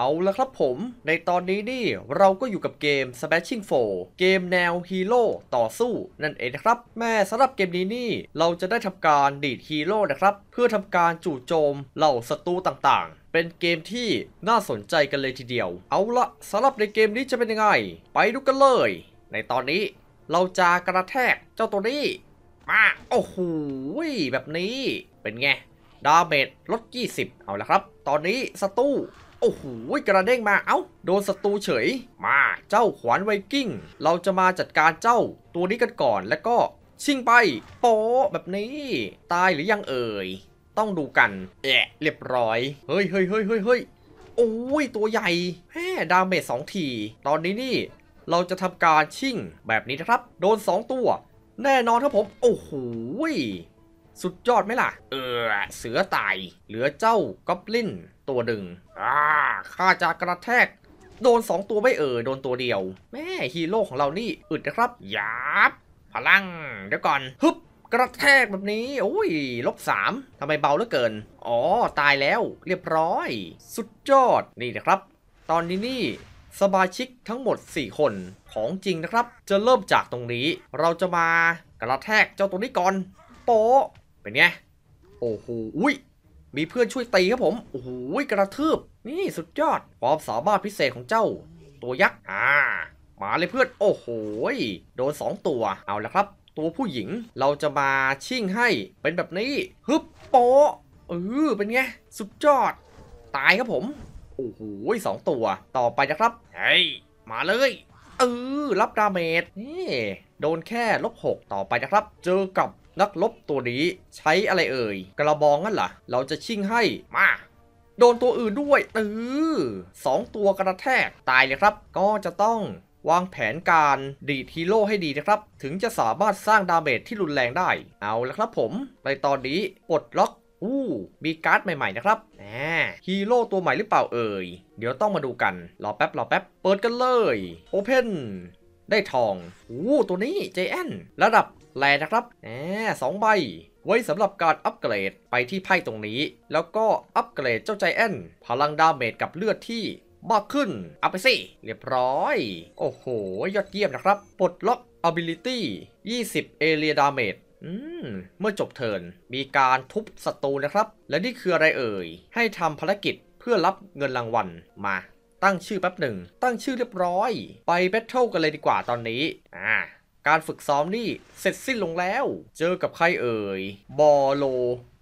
เอาละครับผม ในตอนนี้นี่เราก็อยู่กับเกม Smashing 4 เกมแนวฮีโร่ต่อสู้ นั่นเองนะครับ แม่สำหรับเกมนี้นี่เราจะได้ทำการดีดฮีโร่นะครับ เพื่อทำการจู่โจมเหล่าศัตรูต่างๆ เป็นเกมที่น่าสนใจกันเลยทีเดียว เอาละสำหรับในเกมนี้จะเป็นยังไงไปดูกันเลย ในตอนนี้เราจะกระแทกเจ้าตัวนี้ มา โอ้โหแบบนี้ เป็นไง ดาเมจลด20เอาละครับ ตอนนี้ศัตรูโอ้โหกระเด้งมาเอา้าโดนศัตรูเฉยมาเจ้าขวานไวกิ้ง เราจะมาจัดการเจ้าตัวนี้กันก่อนแล้วก็ชิ่งไปโปแบบนี้ ตายหรือยังเอ่ยต้องดูกันแอะเรียบร้อยเฮ้ยเฮ้ยเฮ้ยเฮ้ยเฮ้ยโอ้ย ตัวใหญ่แฮ่ดาเมจสองทีตอนนี้นี่ เราจะทำการชิ่งแบบนี้นะครับโดน2ตัว แน่นอนครับผม โอ้โหสุดยอดไหมล่ะ เออ เสือตาย เหลือเจ้าก๊อบลินตัวหนึ่งอ่าข้าจะกระแทก โดน 2 ตัวไม่เออโดนตัวเดียว แม่ฮีโร่ของเรานี่ อึดนะครับยับพลัง เดี๋ยวก่อน ฮึบ กระแทกแบบนี้ โอ้ย ลบสามทำไมเบาเหลือเกิน อ๋อ ตายแล้ว เรียบร้อย สุดยอด นี่นะครับ ตอนนี้นี่ สมาชิกทั้งหมด 4 คน ของจริงนะครับ จะเริ่มจากตรงนี้ เราจะมากระแทกเจ้าตัวนี้ก่อน โปเป็นไง โอ้โห อุ้ย มีเพื่อนช่วยตีครับผม โอ้โหกระทืบ นี่สุดยอดความสามารถพิเศษของเจ้า ตัวยักษ์ อ่า มาเลยเพื่อน โอ้โหโดน 2 ตัว เอาละครับ ตัวผู้หญิงเราจะมาชิ่งให้ เป็นแบบนี้ ฮึบโปเออเป็นไง สุดยอด ตายครับผม โอ้โหสองตัว ต่อไปนะครับ เฮ้ย มาเลยเออรับดาเมจ นี่ โดนแค่ลบหกต่อไปนะครับ เจอกับนักลบตัวนี้ใช้อะไรเอ่ย กระบองนั่นล่ะ เราจะชิ่งให้มา โดนตัวอื่นด้วยเออสองตัวกระแทกตายเลยครับ ก็จะต้องวางแผนการดีทีโร่ให้ดีนะครับ ถึงจะสามารถสร้างดาเมจที่รุนแรงได้ เอาละครับผมในตอนนี้ ปลดล็อกอู้มีการ์ดใหม่ๆนะครับแหมฮีโร่ตัวใหม่หรือเปล่าเอ่ย เดี๋ยวต้องมาดูกัน รอแป๊บรอแป๊บเปิดกันเลยโอเพนได้ทองอู้ตัวนี้เจแอนระดับแลนะครับแหมสองใบ ไว้สำหรับการอัปเกรดไปที่ไพ่ตรงนี้ แล้วก็อัปเกรดเจ้าใจแอนพลังดาเมจกับเลือดที่ มากขึ้นเอาไปสิ เรียบร้อย โอ้โห ยอดเยี่ยมนะครับปลดล็อก ability 20ิบเอเรียดาเมื่อจบเทิร์นมีการทุบศัตรูนะครับ และนี่คืออะไรเอ่ย ให้ทำภารกิจเพื่อรับเงินรางวัลมา ตั้งชื่อแป๊บหนึ่งตั้งชื่อเรียบร้อยไปแบทเทิลกันเลยดีกว่าตอนนี้อ่าการฝึกซ้อมนี่เสร็จสิ้นลงแล้ว เจอกับใครเอ่ย บอโล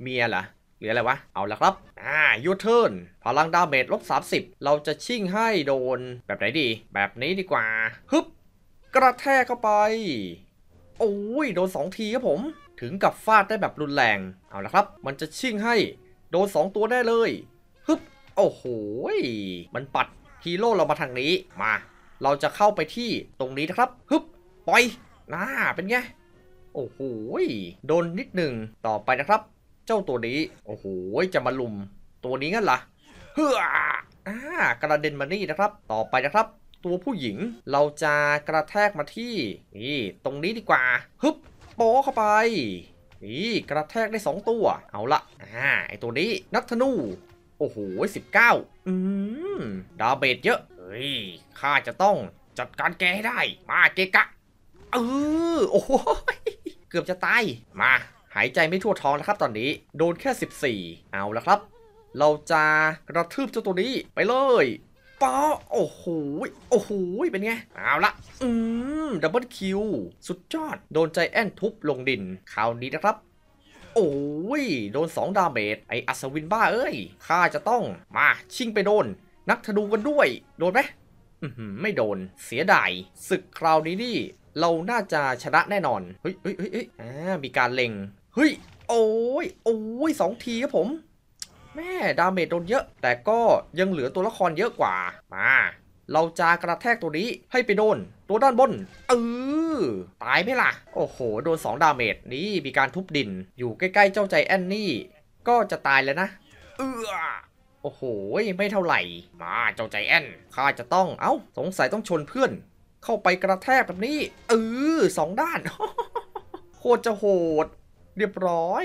เมียเหรอหรืออะไรวะ เอาละครับ อ่า ยูเทิร์น พลังดาเมจลบ30เราจะชิ่งให้โดน แบบไหนดี แบบนี้ดีกว่า ฮึบ กระแทกเข้าไป โอ้ย โดน 2 ทีครับผม ถึงกับฟาดได้แบบรุนแรง เอาละครับ มันจะชิ่งให้โดน 2 ตัวได้เลย ฮึบ โอ้โห มันปัดฮีโร่เรามาทางนี้ มา เราจะเข้าไปที่ตรงนี้นะครับ ฮึบปล่อยน่าเป็นไง โอ้โหโดนนิดหนึ่งต่อไปนะครับ เจ้าตัวนี้ โอ้โหจะมาลุม ตัวนี้งั้นละ่ะเฮ้ออ่ากระเด็นมานี่นะครับ ต่อไปนะครับ ตัวผู้หญิง เราจะกระแทกมาที่ นี่ ตรงนี้ดีกว่า ฮึบโป๊เข้าไป นี่ กระแทกได้2ตัว เอาละอ่าไอตัวนี้ นักธนู โอ้โหสิบเก้าอืม ดาเบดเยอะ เฮ้ยข้าจะต้องจัดการแกให้ได้ มาเกกะเออโอ้โหเกือบจะตาย มาหายใจไม่ทั่วท้องแล้วครับตอนนี้ โดนแค่ 14 เอาละครับ เราจะกระทืบเจ้าตัวนี้ ไปเลย ป๊อโอ้โห โอ้โห เป็นไง เอาละ อืม ดับเบิลคิว สุดยอด โดนใจแอนทุบลงดินคราวนี้นะครับ โอ้ยโดน 2 ดาเมจไออัศวินบ้าเอ้ยข้าจะต้อง มาชิงไปโดน นักธนูกันด้วย โดนไหมไม่โดนเสียดายศึกคราวนี้นี่เราน่าจะชนะแน่นอน เฮ้ยเฮ้ยเฮ้ยอ่า มีการเล็งเฮ้ย โอ้ย โอ้ยสองทีครับผมแม่ดาเมจโดนเยอะ แต่ก็ยังเหลือตัวละครเยอะกว่า มา เราจะกระแทกตัวนี้ให้ไปโดน ตัวด้านบนเออตายไหมล่ะ โอ้โห โดน2ดาเมจ นี่ มีการทุบดิน อยู่ใกล้ๆ เจ้าใจแอนนี่ ก็จะตายแล้วนะเออโอ้โห ไม่เท่าไหร่ มา เจ้าใจแอนข้าจะต้อง เอา้า สงสัยต้องชนเพื่อนเข้าไปกระแทกแบบนี้เออสองด้าน โคตรจะโหด เรียบร้อย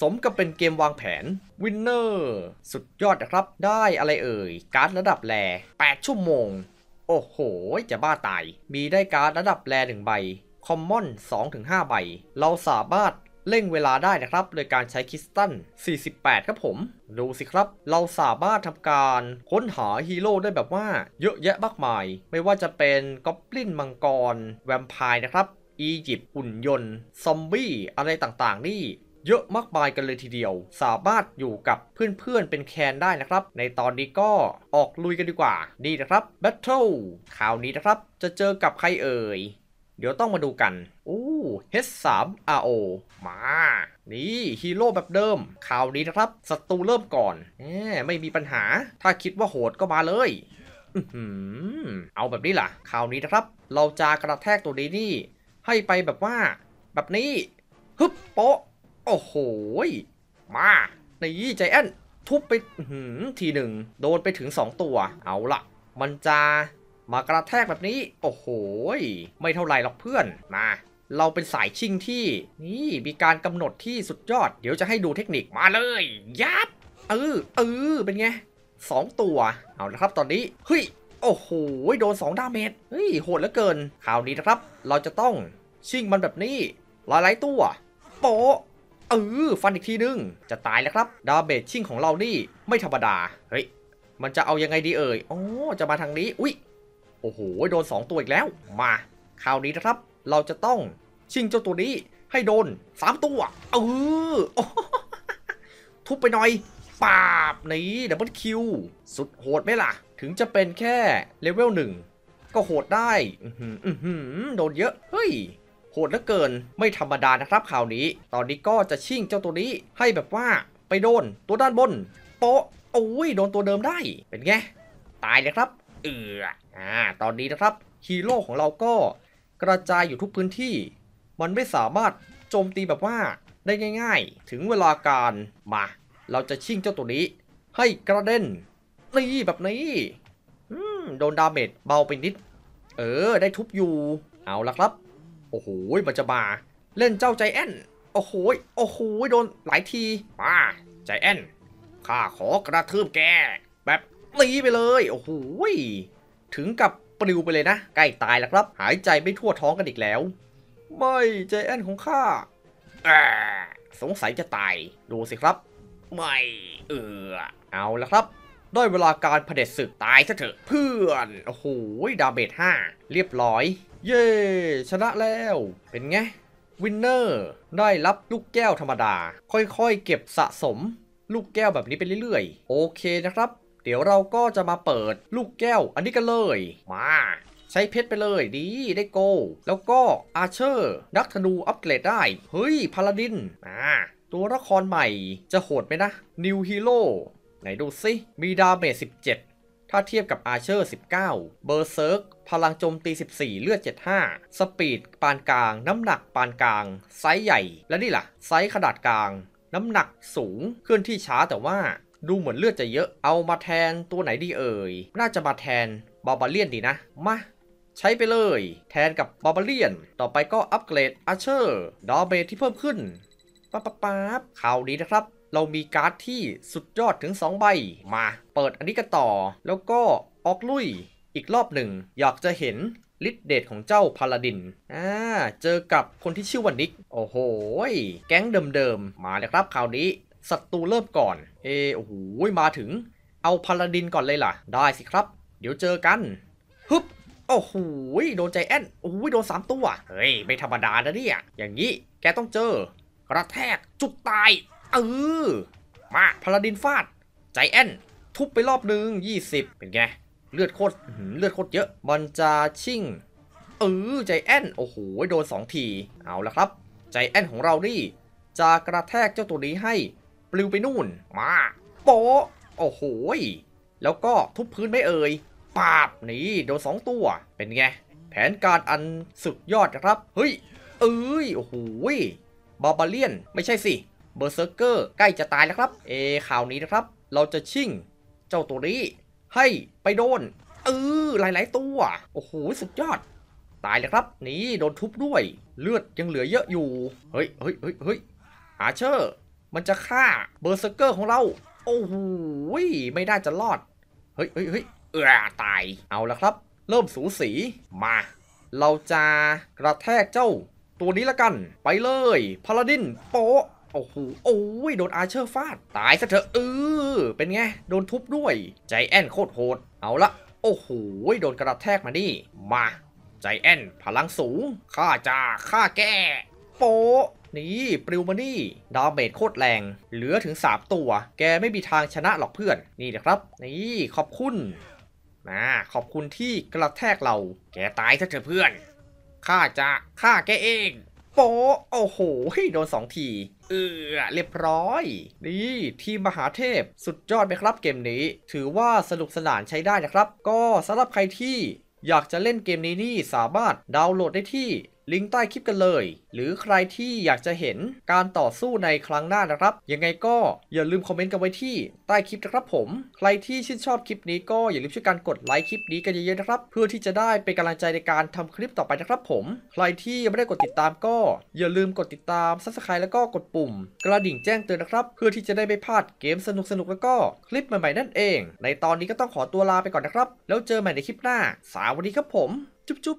สมกับเป็นเกมวางแผน วินเนอร์ สุดยอดนะครับ ได้อะไรเอ่ย การ์ดระดับแร่8ชั่วโมง โอ้โห จะบ้าตาย มีได้การ์ดระดับแร่หนึ่งใบ คอมมอน 2-5 ใบ เราสามารถเร่งเวลาได้นะครับ โดยการใช้คิสตัน 48 ครับผม ดูสิครับ เราสามารถทำการค้นหาฮีโร่ได้แบบว่า เยอะแยะมากมาย ไม่ว่าจะเป็นก๊อบลินมังกรแวมไพร์นะครับ อียิปต์อุ่นยนต์ซอมบี้อะไรต่างๆนี่ เยอะมากมายกันเลยทีเดียว สามารถอยู่กับเพื่อนๆเป็นแคนได้นะครับ ในตอนนี้ก็ออกลุยกันดีกว่านี่นะครับ Battle คราวนี้นะครับจะเจอกับใครเอ่ยเดี๋ยวต้องมาดูกัน อู้ H3RO มา นี่ฮีโร่แบบเดิม ข่าวนี้นะครับศัตรูเริ่มก่อน แหมไม่มีปัญหา ถ้าคิดว่าโหดก็มาเลยเอาแบบนี้ล่ะข่าวนี้นะครับ เราจะกระแทกตัวนี้นี่ ให้ไปแบบว่า แบบนี้ ฮึบโปะโอ้โห มานี่ใจแอนทุบไปทีหนึ่ง โดนไปถึง 2 ตัว เอาละมันจะมากระแทกแบบนี้ โอ้โหไม่เท่าไรหรอกเพื่อน มา เราเป็นสายชิงที่ นี่มีการกำหนดที่สุดยอด เดี๋ยวจะให้ดูเทคนิค มาเลย ยับ เออ เออ เป็นไงสองตัว เอาละครับ ตอนนี้ เฮ้ย โอ้โหโดน 2 ดาเมจเฮ้ยโหดเหลือเกิน คราวนี้นะครับ เราจะต้องชิงมันแบบนี้ หลายๆตัว โปเออ ฟันอีกทีนึง จะตายแล้วครับ ดาเมจชิงของเรานี่ ไม่ธรรมดา เฮ้ย มันจะเอายังไงดีเอ่ยโอ้จะมาทางนี้ อุ้ยโอ้โห โดน 2 ตัวอีกแล้วมาคราวนี้นะครับ เราจะต้องชิงเจ้าตัวนี้ให้โดน 3 ตัวเออทุบไปหน่อย ปาบนี้ดับเบิลคิว สุดโหดไหมล่ะ ถึงจะเป็นแค่ เลเวลหนึ่งก็โหดได้โดนเยอะ เฮ้ย โหดเหลือเกินไม่ธรรมดานะครับข่าวนี้ตอนนี้ก็จะชิงเจ้าตัวนี้ให้แบบว่าไปโดนตัวด้านบนโปโอ้ยโดนตัวเดิมได้ เป็นไงตายเลยครับเอืออ่า ตอนนี้นะครับฮีโร่ของเราก็กระจายอยู่ทุกพื้นที่ มันไม่สามารถโจมตีแบบว่าได้ง่าย ๆ ถึงเวลาการมา เราจะชิงเจ้าตัวนี้ ให้กระเด็น นี่แบบนี้โดนดาเมจเบาไปนิดเออ ได้ทุบอยู่ เอาละครับ โอ้โหมันจะมา เล่นเจ้าใจแอนโอ้โหโอ้โหโดนหลายทีมาใจแอนข้าขอกระทืบแกแบบตีไปเลย โอ้โห ถึงกับปลิวไปเลยนะ ใกล้ตายแล้วครับ หายใจไม่ทั่วท้องกันอีกแล้ว ไม่ ใจแอนของข้าสงสัยจะตาย ดูสิครับ ไม่ เออ เอาละครับ ด้วยเวลาการเผด็จศึกตายซะเถอะ เพื่อน โอ้โห ดาเบจห้า เรียบร้อย เย้ ชนะแล้ว เป็นไง วินเนอร์ ได้รับลูกแก้วธรรมดา ค่อยๆ เก็บสะสม ลูกแก้วแบบนี้ไปเรื่อย ๆ โอเคนะครับดี๋ยวเราก็จะมาเปิดลูกแก้วอันนี้กันเลย มา ใช้เพชรไปเลยดีได้โก แล้วก็อาเชอร์นักธนูอัปเกรดได้ เฮ้ย พาลาดินอ่าตัวละครใหม่จะโหดไหมนะนิวฮีโร่ไหนดูสิมีดาเมจ17 ถ้าเทียบกับอาเชอร์19เบอร์เซิร์กพลังโจม ตี 14 เลือด 75 สปีด ปานกลาง น้ำหนักปานกลาง ไซส์ใหญ่และนี่ล่ะ ไซส์ขนาดกลาง น้ำหนักสูงเคลื่อนที่ช้าแต่ว่าดูเหมือนเลือดจะเยอะ เอามาแทนตัวไหนดีเอ่ย น่าจะมาแทนบาบาเลียนดีนะ มา ใช้ไปเลย แทนกับบาบาเลียน ต่อไปก็อัปเกรดอาเชอร์ดอเบที่เพิ่มขึ้นป๊บป๊บป๊าข่าวดีนะครับ เรามีการ์ดที่สุดยอดถึง 2 ใบ มาเปิดอันนี้กันต่อแล้วก็ออกลุยอีกรอบหนึ่ง อยากจะเห็นลิทเดชของเจ้าพาลาดินอ่าเจอกับคนที่ชื่อวันนิก โอ้โห แก๊งเดิมๆมาเลยครับคราวนี้ศัตรูเริ่มก่อน เอโอ้โห มาถึง เอาพาราดินก่อนเลยล่ะ ได้สิครับ เดี๋ยวเจอกัน ฮึบ โอ้โห โดนใจแอนโอ้โห โดนสามตัว เฮ้ย ไม่ธรรมดานะเนี่ย อย่างนี้ แกต้องเจอ กระแทก จุดตายเออมา พาราดินฟาด ใจแอน ทุบไปรอบนึง20 เป็นไง เลือดโคตรเลือดโคตรเยอะบันจาชิ่งเออใจแอนโอ้โห โดน2ที เอาละครับ ใจแอนของเรานี่ จะกระแทกเจ้าตัวนี้ให้ปลิวไปนู่นมา โปโอ้โหแล้วก็ทุบพื้นไม่เอ่ยปาบนี่โดนสองตัวเป็นไงแผนการอันสุดยอดครับ เฮ้ยเอ้ยโอ้โหบาบาเลียนไม่ใช่สิเบอร์เซอร์เกอร์ใกล้จะตายแล้วครับ เอข่าวนี้นะครับ เราจะชิ่งเจ้าตัวนี้ ให้ไปโดนเออหลายๆ ตัว โอ้โหสุดยอด ตายแล้วครับนี่โดนทุบด้วยเลือดยังเหลือเยอะอยู่ เฮ้ยเฮ้ยเฮ้ยเฮ้ยอาเชอร์มันจะฆ่าเบอร์เซอร์เกอร์ของเรา โอ้โหไม่ได้จะรอดเฮ้ยเฮ้ยเฮ้ยเออตายเอาละครับ เริ่มสูสีมา เราจะกระแทกเจ้าตัวนี้ละกัน ไปเลย พาลาดิน โปโอ้โหโอ้ยโดนอาเชอร์ฟาดตายซะเถอะเออเป็นไง โดนทุบด้วย ใจแอนโคตรโหดเอาละ โอ้โหโดนกระแทกมานี่มา ใจแอนพลังสูงข้าจะฆ่าแกโปนี่ปริวมานี่ดาเมจโคตรแรง เหลือถึง 3 ตัว แกไม่มีทางชนะหรอกเพื่อน นี่นะครับ นี่ ขอบคุณนะขอบคุณที่กระแทกเรา แกตายซะเถอะเพื่อน ข้าจะฆ่าแกเองโปโอ้โหโดนสองที เออเรียบร้อย นี่ ทีมมหาเทพสุดยอดไปครับเกมนี้ ถือว่าสนุกสนานใช้ได้นะครับ ก็สำหรับใครที่อยากจะเล่นเกมนี้นี่สามารถดาวน์โหลดได้ที่ลิงก์ใต้คลิปกันเลย หรือใครที่อยากจะเห็นการต่อสู้ในครั้งหน้านะครับ ยังไงก็อย่าลืมคอมเมนต์กันไว้ที่ใต้คลิปนะครับผม ใครที่ชื่นชอบคลิปนี้ ก็อย่าลืมช่วยกันกดไลค์คลิปนี้กันเยอะๆนะครับ เพื่อที่จะได้เป็นกำลังใจในการทำคลิปต่อไปนะครับผม ใครที่ยังไม่ได้กดติดตามก็อย่าลืมกดติดตามซับสไครต์แล้วก็กดปุ่ม กระดิ่งแจ้งเตือนนะครับ เพื่อที่จะได้ไม่พลาดเกมสนุกๆแล้วก็คลิปใหม่ๆนั่นเอง ในตอนนี้ก็ต้องขอตัวลาไปก่อนนะครับแล้วเจอใหม่ในคลิปหน้าสวัสดีครับผม จุ๊บ